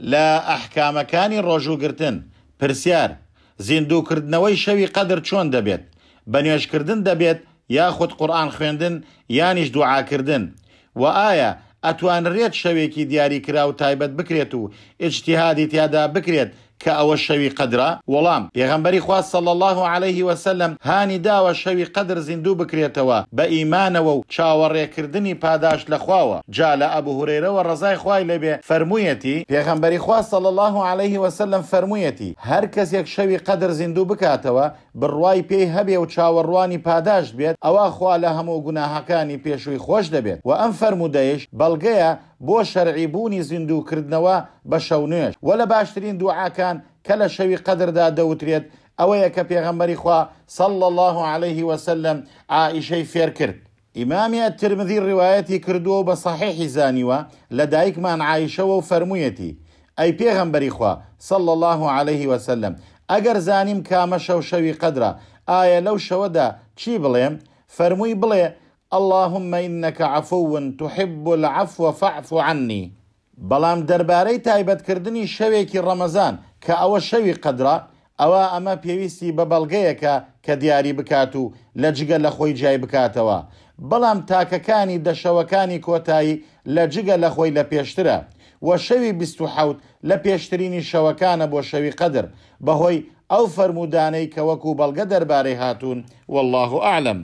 لە ئەحکامەکانی ڕۆژووگرتن پرسیار زیندووکردنەوەی شەوی قەدر چۆن دەبێت بە نوێشکردن دەبێت یاخود قورآان خوێندن یانیش دوعاکردن و ئایا ئەتوانرێت شەوێکی دیاری کرا و تایبەت بکرێت و ئجتیهادی تیادا بکرێت کە ئەوە شەوی قدرا وەڵام پێغمبەری خواست صل الله عليه وسلم هانی داوە شەوی قدر زیندوو بکرێتەوە بە ئیمانەوە و چاوەڕێکردنی پاداش لەخواوە جا لە ئەبوو هورێرەوە ڕزای خوای لەبێ فرموویەتی پێغمبەری خواست صل الله عليه وسلم فرموویەتی هەر کەسێک شەوی قدر زیندوو بکاتەوە بڕوای پێی هەبێ و چاوەڕوانی پاداش بێت ئەوە خوا لە هەموو گوناهەکانی پێشووی خۆش دەبێت و ئەم فرەرمودەیش بەڵگەیە بۆ شەرعیبوونی زیندوکردنەوە بە شەونێش وە لە باشترین دوعاکان کە لە شەوی قەدردا دەوترێت ئەوەیە کە پێغەمبەری خوا صل الله عليه وسلم عائشەی فێر کرد. ئیمامیە ترمدی ڕواەتی کردووە بە سەحیحی زانیوە لە دایکمان عیشەوە و فەرموویەتی ئەی پێغەمبەری خوا صل الله عليه وسلم ئەگەر زانیم کامە شەو شەوی قەدرا ئایا لەو شەوەدا چی بڵێم فەرمووی بڵێ اللهم إنك عفو تحب العفو فاعف عني بەڵام دەربارەی تایبەتکردنی شەوێکی ڕەمەزان کە ئەوە شەوی قدرا ئەوە ئەمە پێویستی بە بەڵگەیەکە کە دیاری بکات و لە جگە لە خۆی جای بکاتەوە بەڵام تاکەکانی دەشەوەکانی کۆتایی لە جگە لە خۆی لە پێشترە وە شەوی 26 لە پێشترینی شەوەکانە بۆ شەوی قدر بەهۆی ئەو فەرمودانەی کە وەکو بەڵگە دەربارەی هاتوون والله ئاعلم.